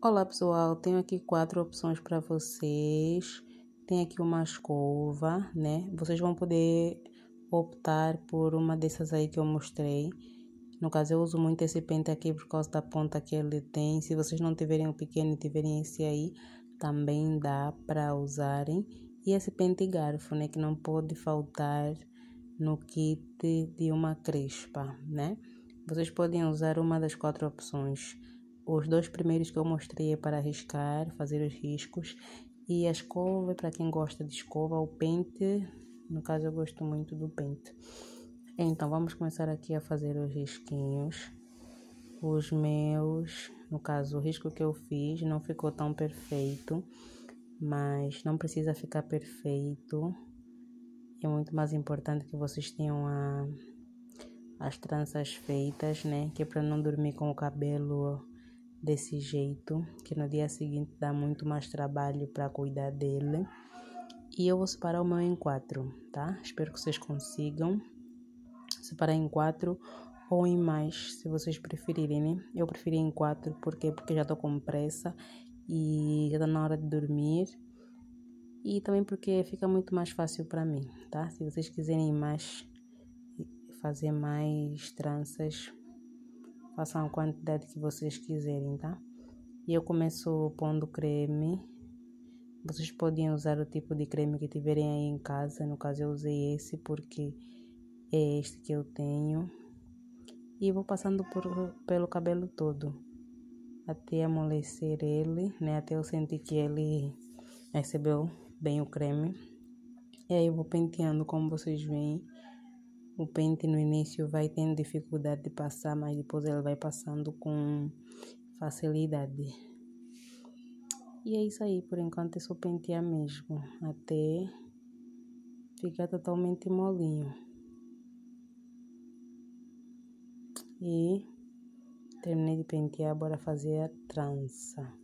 Olá pessoal, tenho aqui quatro opções para vocês. Tem aqui uma escova, né? Vocês vão poder optar por uma dessas aí que eu mostrei. No caso, eu uso muito esse pente aqui por causa da ponta que ele tem. Se vocês não tiverem o pequeno e tiverem esse aí, também dá para usarem. E esse pente garfo, né? Que não pode faltar no kit de uma crespa, né? Vocês podem usar uma das quatro opções. Os dois primeiros que eu mostrei é para riscar, fazer os riscos. E a escova, para quem gosta de escova, o pente, no caso eu gosto muito do pente. Então, vamos começar aqui a fazer os risquinhos. Os meus, no caso, o risco que eu fiz não ficou tão perfeito, mas não precisa ficar perfeito. É muito mais importante que vocês tenham a, as tranças feitas, né? Que é para não dormir com o cabelo desse jeito, que no dia seguinte dá muito mais trabalho para cuidar dele. E eu vou separar o meu em quatro, tá? Espero que vocês consigam separar em quatro ou em mais, se vocês preferirem, né? Eu preferi em quatro, porque Porque já tô com pressa e já tá na hora de dormir. E também porque fica muito mais fácil para mim, tá? Se vocês quiserem mais, fazer mais tranças, façam a quantidade que vocês quiserem, tá? E eu começo pondo creme. Vocês podem usar o tipo de creme que tiverem aí em casa. No caso, eu usei esse porque é este que eu tenho. E vou passando por, pelo cabelo todo até amolecer ele, né? Até eu sentir que ele recebeu bem o creme. E aí eu vou penteando, como vocês veem. O pente no início vai tendo dificuldade de passar, mas depois ele vai passando com facilidade. E é isso aí, por enquanto é só pentear mesmo, até ficar totalmente molinho. E terminei de pentear, bora fazer a trança.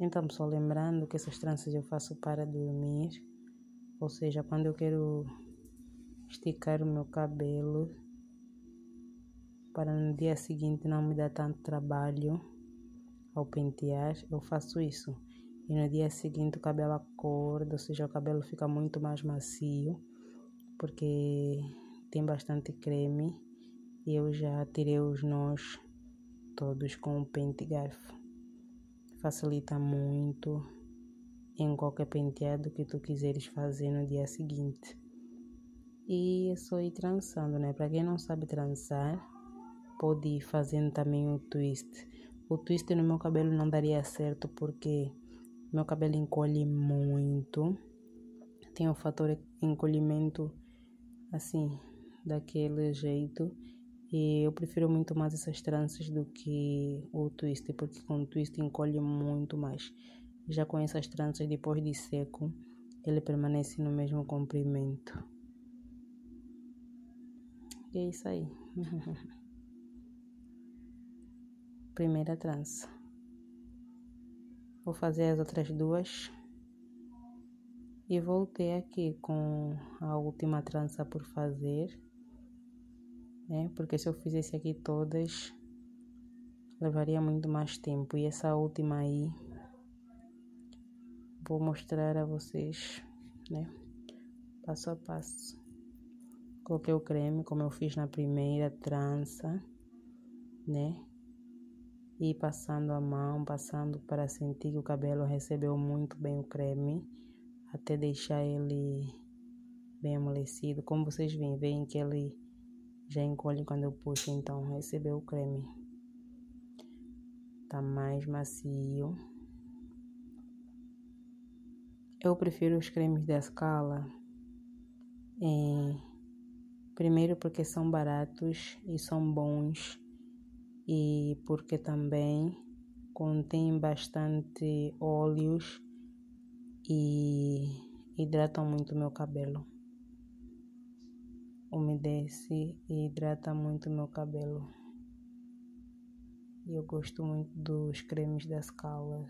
Então, só lembrando que essas tranças eu faço para dormir, ou seja, quando eu quero esticar o meu cabelo para no dia seguinte não me dar tanto trabalho ao pentear, eu faço isso. E no dia seguinte o cabelo acorda, ou seja, o cabelo fica muito mais macio, porque tem bastante creme e eu já tirei os nós todos com o pente garfo. Facilita muito em qualquer penteado que tu quiseres fazer no dia seguinte. E eu sou ir trançando, né? Para quem não sabe trançar, pode ir fazendo também o twist. O twist no meu cabelo não daria certo porque meu cabelo encolhe muito. Tem o fator encolhimento assim, daquele jeito. E eu prefiro muito mais essas tranças do que o twist, porque com o twist encolhe muito mais. Já com essas tranças, depois de seco, ele permanece no mesmo comprimento que é isso aí. Primeira trança. Vou fazer as outras duas. E voltei aqui com a última trança por fazer. Né? Porque se eu fizesse aqui todas, levaria muito mais tempo. E essa última aí, vou mostrar a vocês, né? Passo a passo. Coloquei o creme, como eu fiz na primeira trança, né? E passando a mão, passando para sentir que o cabelo recebeu muito bem o creme, até deixar ele bem amolecido. Como vocês veem, veem que ele já encolhe quando eu puxo, então recebeu o creme. Tá mais macio. Eu prefiro os cremes da Scala em Primeiro, porque são baratos e são bons, e porque também contêm bastante óleos e hidratam muito meu cabelo. Umedece e hidrata muito meu cabelo. E eu gosto muito dos cremes da Scala.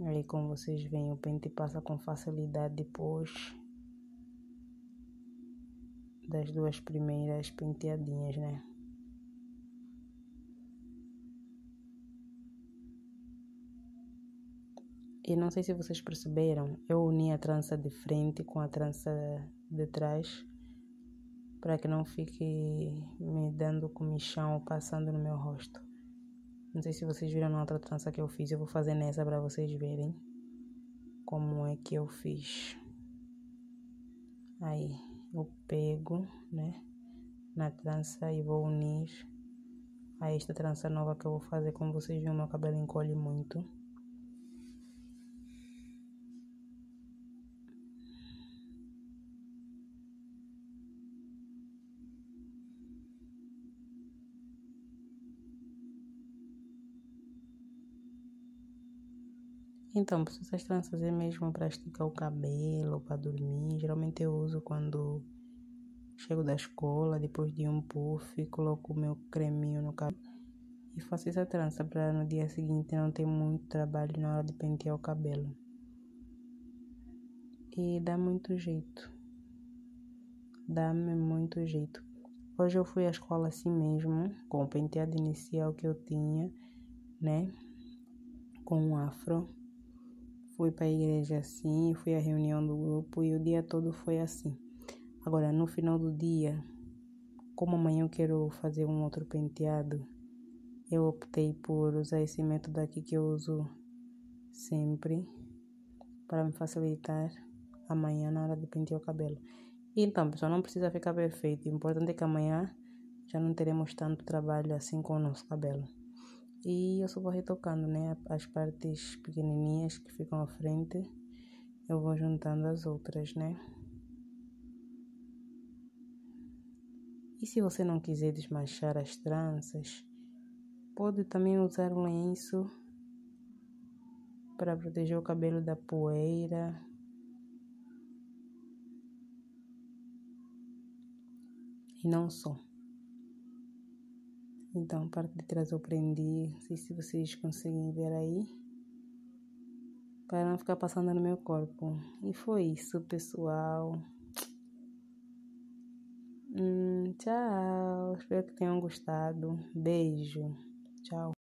Aí, como vocês veem, o pente passa com facilidade depois das duas primeiras penteadinhas, né? E não sei se vocês perceberam, eu uni a trança de frente com a trança de trás para que não fique me dando comichão passando no meu rosto. Não sei se vocês viram na outra trança que eu fiz, eu vou fazer nessa para vocês verem como é que eu fiz. Aí, eu pego, né, na trança e vou unir a esta trança nova que eu vou fazer. Como vocês viram, meu cabelo encolhe muito. Então, essas tranças é mesmo para esticar o cabelo, para dormir. Geralmente eu uso quando chego da escola, depois de um puff, coloco o meu creminho no cabelo e faço essa trança para no dia seguinte não ter muito trabalho na hora de pentear o cabelo. E dá muito jeito. Dá-me muito jeito. Hoje eu fui à escola assim mesmo, com o penteado inicial que eu tinha, né? Com um afro fui para a igreja assim, fui à reunião do grupo e o dia todo foi assim. Agora, no final do dia, como amanhã eu quero fazer um outro penteado, eu optei por usar esse método aqui que eu uso sempre para me facilitar amanhã na hora de pentear o cabelo. Então, pessoal, não precisa ficar perfeito. O importante é que amanhã já não teremos tanto trabalho assim com o nosso cabelo. E eu só vou retocando, né? As partes pequenininhas que ficam à frente, eu vou juntando as outras, né? E se você não quiser desmanchar as tranças, pode também usar um lenço para proteger o cabelo da poeira. E não só. Então, parte de trás eu prendi, não sei se vocês conseguem ver aí, para não ficar passando no meu corpo. E foi isso, pessoal. Hum, tchau, espero que tenham gostado. Beijo, tchau.